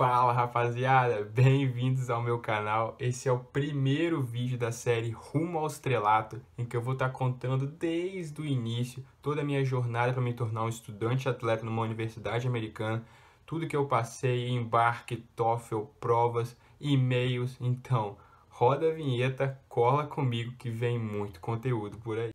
Fala rapaziada, bem-vindos ao meu canal. Esse é o primeiro vídeo da série Rumo ao Estrelato, em que eu vou estar tá contando desde o início toda a minha jornada para me tornar um estudante atleta numa universidade americana, tudo que eu passei, embarque, TOEFL, provas, e-mails. Então, roda a vinheta, cola comigo que vem muito conteúdo por aí.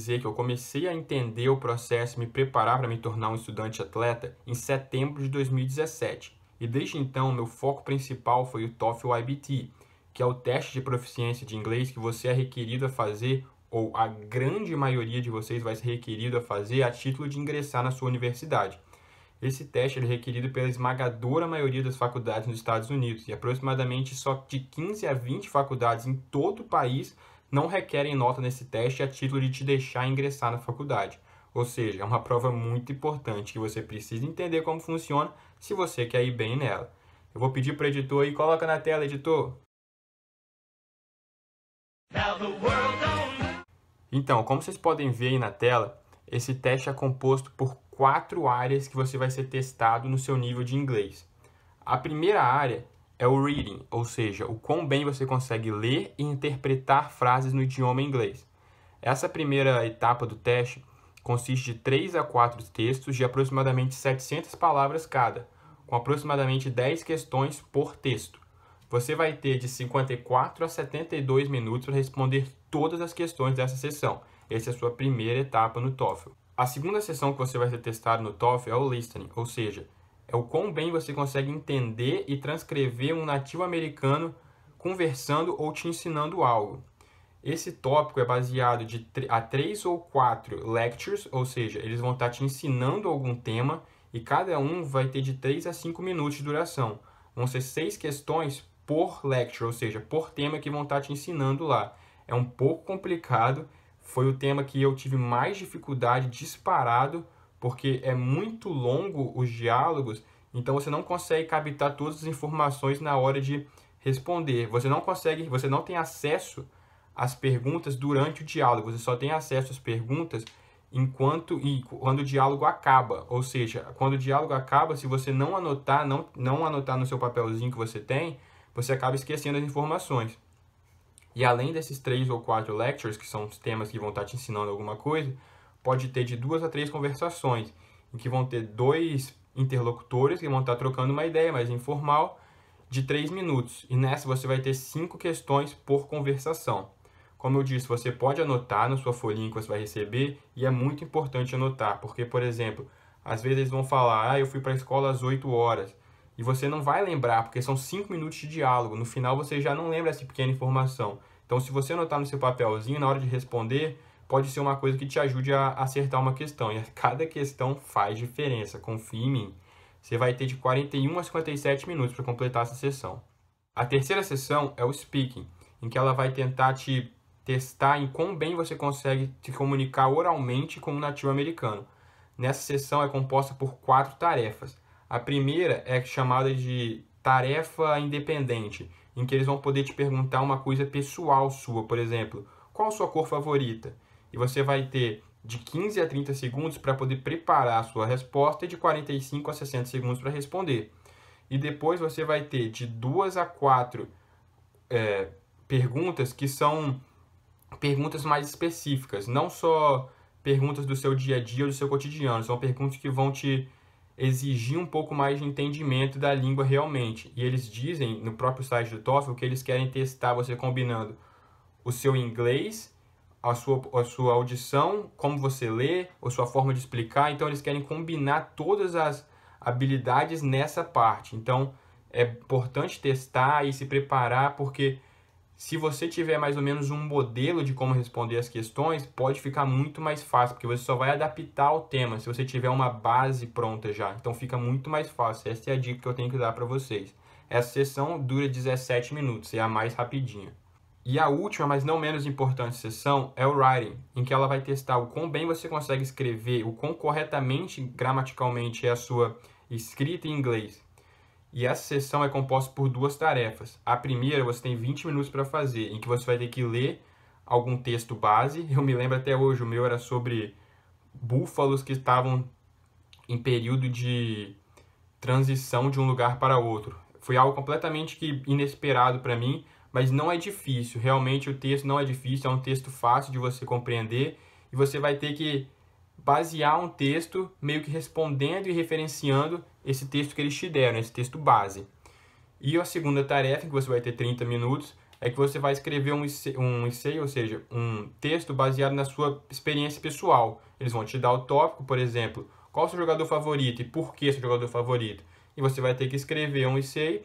dizer que eu comecei a entender o processo e me preparar para me tornar um estudante atleta em setembro de 2017. E desde então, meu foco principal foi o TOEFL IBT, que é o teste de proficiência de inglês que você é requerido a fazer ou a grande maioria de vocês vai ser requerido a fazer a título de ingressar na sua universidade. Esse teste é requerido pela esmagadora maioria das faculdades nos Estados Unidos e aproximadamente só de 15 a 20 faculdades em todo o país não requerem nota nesse teste a título de te deixar ingressar na faculdade. Ou seja, é uma prova muito importante que você precisa entender como funciona se você quer ir bem nela. Eu vou pedir para o editor e coloca na tela, editor. Então, como vocês podem ver aí na tela, esse teste é composto por quatro áreas que você vai ser testado no seu nível de inglês. A primeira área é o reading, ou seja, o quão bem você consegue ler e interpretar frases no idioma inglês. Essa primeira etapa do teste consiste de 3 a 4 textos de aproximadamente 700 palavras cada, com aproximadamente 10 questões por texto. Você vai ter de 54 a 72 minutos para responder todas as questões dessa sessão. Essa é a sua primeira etapa no TOEFL. A segunda sessão que você vai ser testado no TOEFL é o listening, ou seja, é o quão bem você consegue entender e transcrever um nativo americano conversando ou te ensinando algo. Esse tópico é baseado de a três ou quatro lectures, ou seja, eles vão estar te ensinando algum tema e cada um vai ter de 3 a 5 minutos de duração. Vão ser seis questões por lecture, ou seja, por tema que vão estar te ensinando lá. É um pouco complicado, foi o tema que eu tive mais dificuldade disparado porque é muito longo os diálogos, então você não consegue captar todas as informações na hora de responder. Você não consegue, você não tem acesso às perguntas durante o diálogo, você só tem acesso às perguntas enquanto e quando o diálogo acaba, ou seja, quando o diálogo acaba, se você não anotar, não, não anotar no seu papelzinho que você tem, você acaba esquecendo as informações. E além desses três ou quatro lectures, que são os temas que vão estar te ensinando alguma coisa, pode ter de duas a três conversações, em que vão ter dois interlocutores que vão estar trocando uma ideia mais informal de três minutos. E nessa você vai ter cinco questões por conversação. Como eu disse, você pode anotar na sua folhinha que você vai receber e é muito importante anotar, porque, por exemplo, às vezes eles vão falar, ah, eu fui para a escola às 8 horas, e você não vai lembrar, porque são cinco minutos de diálogo, no final você já não lembra essa pequena informação. Então, se você anotar no seu papelzinho, na hora de responder, pode ser uma coisa que te ajude a acertar uma questão. E cada questão faz diferença, confie em mim. Você vai ter de 41 a 57 minutos para completar essa sessão. A terceira sessão é o speaking, em que ela vai tentar te testar em quão bem você consegue se comunicar oralmente como nativo americano. Nessa sessão é composta por quatro tarefas. A primeira é chamada de tarefa independente, em que eles vão poder te perguntar uma coisa pessoal sua, por exemplo, qual a sua cor favorita? e você vai ter de 15 a 30 segundos para poder preparar a sua resposta e de 45 a 60 segundos para responder. E depois você vai ter de duas a quatro é, perguntas que são perguntas mais específicas, não só perguntas do seu dia a dia ou do seu cotidiano, são perguntas que vão te exigir um pouco mais de entendimento da língua realmente. E eles dizem no próprio site do TOEFL que eles querem testar você combinando o seu inglês a sua, a sua audição, como você lê, ou sua forma de explicar. Então, eles querem combinar todas as habilidades nessa parte. Então, é importante testar e se preparar, porque se você tiver mais ou menos um modelo de como responder as questões, pode ficar muito mais fácil, porque você só vai adaptar o tema se você tiver uma base pronta já. Então, fica muito mais fácil. Essa é a dica que eu tenho que dar para vocês. Essa sessão dura 17 minutos, é a mais rapidinha. E a última, mas não menos importante sessão é o writing, em que ela vai testar o quão bem você consegue escrever, o quão corretamente gramaticalmente é a sua escrita em inglês. E essa sessão é composta por duas tarefas. A primeira você tem 20 minutos para fazer, em que você vai ter que ler algum texto base. Eu me lembro até hoje, o meu era sobre búfalos que estavam em período de transição de um lugar para outro. Foi algo completamente inesperado para mim, mas não é difícil. Realmente o texto não é difícil, é um texto fácil de você compreender e você vai ter que basear um texto meio que respondendo e referenciando esse texto que eles te deram, esse texto base. E a segunda tarefa, que você vai ter 30 minutos, é que você vai escrever um essay, um essay, ou seja, um texto baseado na sua experiência pessoal. Eles vão te dar o tópico, por exemplo, qual é o seu jogador favorito e por que seu jogador favorito. E você vai ter que escrever um essay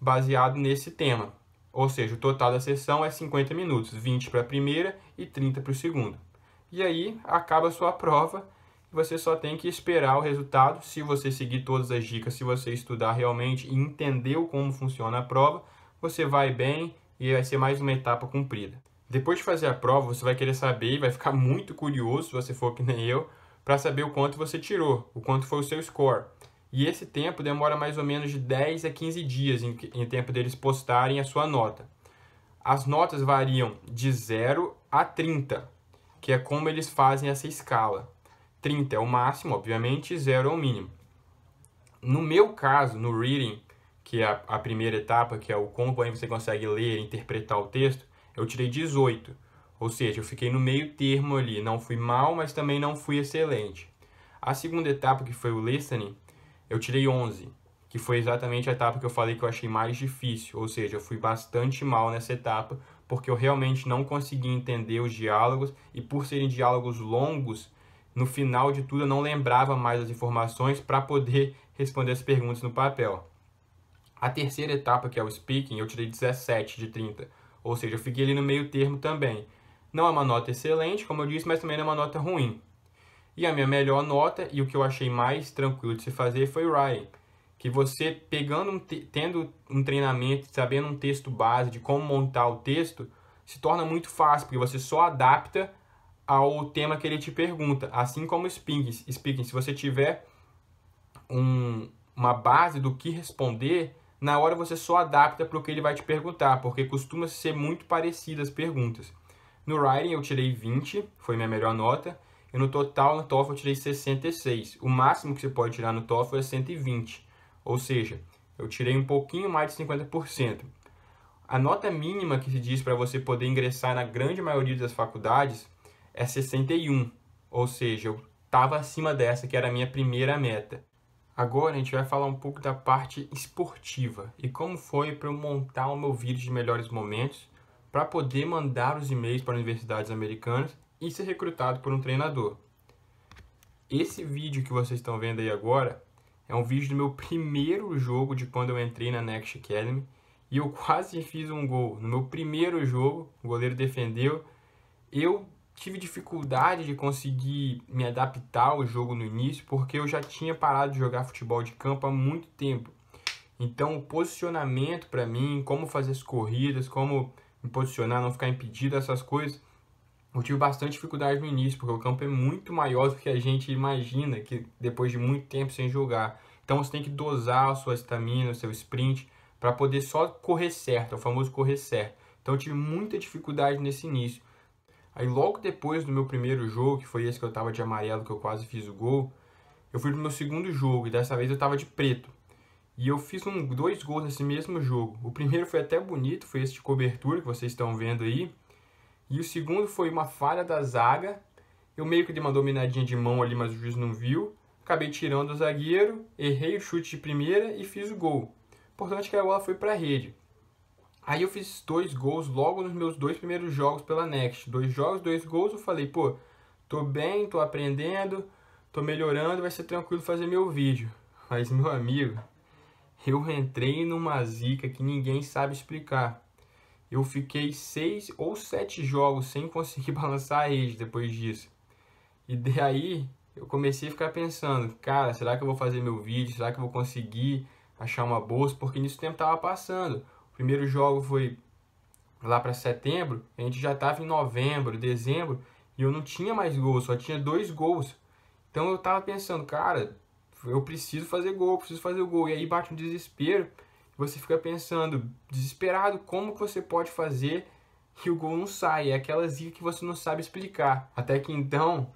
baseado nesse tema. Ou seja, o total da sessão é 50 minutos, 20 para a primeira e 30 para o segundo. E aí acaba a sua prova e você só tem que esperar o resultado. Se você seguir todas as dicas, se você estudar realmente e entender como funciona a prova, você vai bem e vai ser mais uma etapa cumprida. Depois de fazer a prova, você vai querer saber e vai ficar muito curioso, se você for que nem eu, para saber o quanto você tirou, o quanto foi o seu score. E esse tempo demora mais ou menos de 10 a 15 dias em, em tempo deles postarem a sua nota. As notas variam de 0 a 30, que é como eles fazem essa escala. 30 é o máximo, obviamente, e 0 é o mínimo. No meu caso, no reading, que é a, a primeira etapa, que é o como você consegue ler e interpretar o texto, eu tirei 18. Ou seja, eu fiquei no meio termo ali, não fui mal, mas também não fui excelente. A segunda etapa, que foi o listening, eu tirei 11, que foi exatamente a etapa que eu falei que eu achei mais difícil, ou seja, eu fui bastante mal nessa etapa, porque eu realmente não consegui entender os diálogos, e por serem diálogos longos, no final de tudo eu não lembrava mais as informações para poder responder as perguntas no papel. A terceira etapa, que é o speaking, eu tirei 17 de 30, ou seja, eu fiquei ali no meio termo também. Não é uma nota excelente, como eu disse, mas também não é uma nota ruim. E a minha melhor nota e o que eu achei mais tranquilo de se fazer foi o Ryan, que você pegando um tendo um treinamento, sabendo um texto base de como montar o texto, se torna muito fácil, porque você só adapta ao tema que ele te pergunta, assim como o speaking. speaking se você tiver um, uma base do que responder, na hora você só adapta para o que ele vai te perguntar, porque costuma ser muito parecidas as perguntas. No writing eu tirei 20, foi minha melhor nota, e no total, no TOEFL, eu tirei 66. O máximo que você pode tirar no TOEFL é 120. Ou seja, eu tirei um pouquinho mais de 50%. A nota mínima que se diz para você poder ingressar na grande maioria das faculdades é 61. Ou seja, eu estava acima dessa, que era a minha primeira meta. Agora a gente vai falar um pouco da parte esportiva e como foi para eu montar o meu vídeo de melhores momentos para poder mandar os e-mails para universidades americanas e ser recrutado por um treinador. Esse vídeo que vocês estão vendo aí agora é um vídeo do meu primeiro jogo de quando eu entrei na Next Academy e eu quase fiz um gol. No meu primeiro jogo, o goleiro defendeu. Eu tive dificuldade de conseguir me adaptar ao jogo no início porque eu já tinha parado de jogar futebol de campo há muito tempo. Então, o posicionamento para mim, como fazer as corridas, como me posicionar, não ficar impedido, essas coisas, eu tive bastante dificuldade no início, porque o campo é muito maior do que a gente imagina, que depois de muito tempo sem jogar. Então você tem que dosar a sua estamina, o seu sprint, para poder só correr certo, é o famoso correr certo. Então eu tive muita dificuldade nesse início. Aí logo depois do meu primeiro jogo, que foi esse que eu tava de amarelo, que eu quase fiz o gol, eu fui pro meu segundo jogo e dessa vez eu tava de preto. E eu fiz um, dois gols nesse mesmo jogo. O primeiro foi até bonito, foi esse de cobertura que vocês estão vendo aí. E o segundo foi uma falha da zaga. Eu meio que dei uma dominadinha de mão ali, mas o juiz não viu. Acabei tirando o zagueiro, errei o chute de primeira e fiz o gol. Importante é que a bola foi para a rede. Aí eu fiz dois gols logo nos meus dois primeiros jogos pela Next. Dois jogos, dois gols. Eu falei, pô, tô bem, tô aprendendo, tô melhorando, vai ser tranquilo fazer meu vídeo. Mas, meu amigo, eu entrei numa zica que ninguém sabe explicar eu fiquei seis ou sete jogos sem conseguir balançar a rede depois disso. E daí eu comecei a ficar pensando, cara, será que eu vou fazer meu vídeo? Será que eu vou conseguir achar uma bolsa? Porque nisso o tempo tava passando. O primeiro jogo foi lá para setembro, a gente já estava em novembro, dezembro, e eu não tinha mais gols, só tinha dois gols. Então eu tava pensando, cara, eu preciso fazer gol, preciso fazer gol. E aí bate um desespero você fica pensando, desesperado, como que você pode fazer que o gol não sai. É aquela zica que você não sabe explicar. Até que então,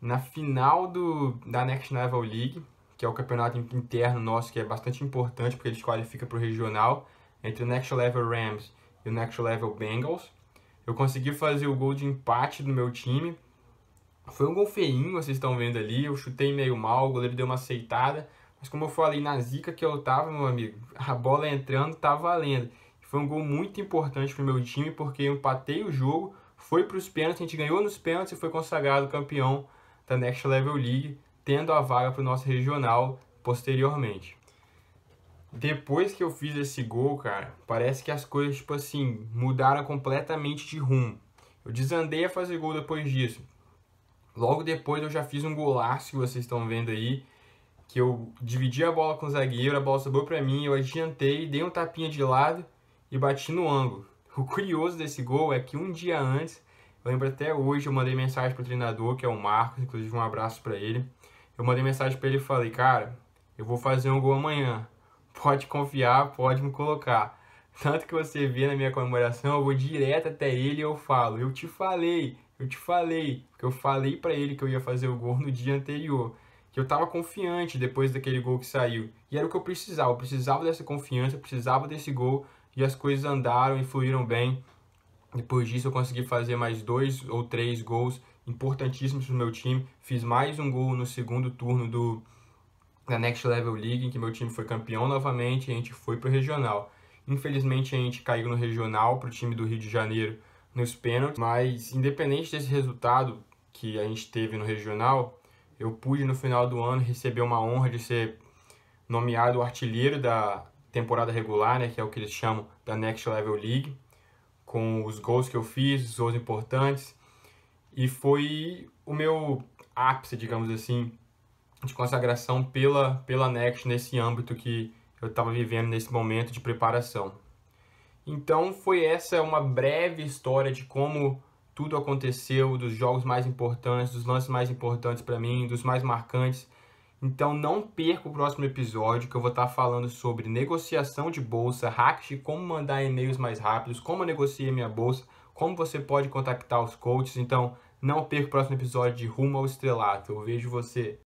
na final do, da Next Level League, que é o campeonato interno nosso, que é bastante importante, porque eles qualificam para o regional, entre o Next Level Rams e o Next Level Bengals, eu consegui fazer o gol de empate do meu time. Foi um gol feinho, vocês estão vendo ali. Eu chutei meio mal, o goleiro deu uma aceitada. Mas como eu falei, na zica que eu tava, meu amigo, a bola entrando tá valendo. Foi um gol muito importante pro meu time, porque eu empatei o jogo, foi pros pênaltis, a gente ganhou nos pênaltis e foi consagrado campeão da Next Level League, tendo a vaga pro nosso regional posteriormente. Depois que eu fiz esse gol, cara, parece que as coisas, tipo assim, mudaram completamente de rumo. Eu desandei a fazer gol depois disso. Logo depois eu já fiz um golaço que vocês estão vendo aí que eu dividi a bola com o zagueiro, a bola sobrou para mim, eu adiantei, dei um tapinha de lado e bati no ângulo. O curioso desse gol é que um dia antes, eu lembro até hoje, eu mandei mensagem pro treinador, que é o Marcos, inclusive um abraço para ele. Eu mandei mensagem para ele e falei: "Cara, eu vou fazer um gol amanhã. Pode confiar, pode me colocar." Tanto que você vê na minha comemoração, eu vou direto até ele e eu falo: "Eu te falei, eu te falei", porque eu falei para ele que eu ia fazer o gol no dia anterior que eu estava confiante depois daquele gol que saiu. E era o que eu precisava, eu precisava dessa confiança, eu precisava desse gol e as coisas andaram e fluíram bem. Depois disso eu consegui fazer mais dois ou três gols importantíssimos para o meu time. Fiz mais um gol no segundo turno do da Next Level League, em que meu time foi campeão novamente e a gente foi para o regional. Infelizmente a gente caiu no regional para o time do Rio de Janeiro nos pênaltis, mas independente desse resultado que a gente teve no regional, eu pude, no final do ano, receber uma honra de ser nomeado artilheiro da temporada regular, né, que é o que eles chamam da Next Level League, com os gols que eu fiz, os gols importantes. E foi o meu ápice, digamos assim, de consagração pela, pela Next nesse âmbito que eu estava vivendo nesse momento de preparação. Então foi essa uma breve história de como tudo aconteceu, dos jogos mais importantes, dos lances mais importantes para mim, dos mais marcantes. Então não perca o próximo episódio que eu vou estar tá falando sobre negociação de bolsa, hacks de como mandar e-mails mais rápidos, como eu minha bolsa, como você pode contactar os coaches. Então não perca o próximo episódio de Rumo ao Estrelato. Eu vejo você.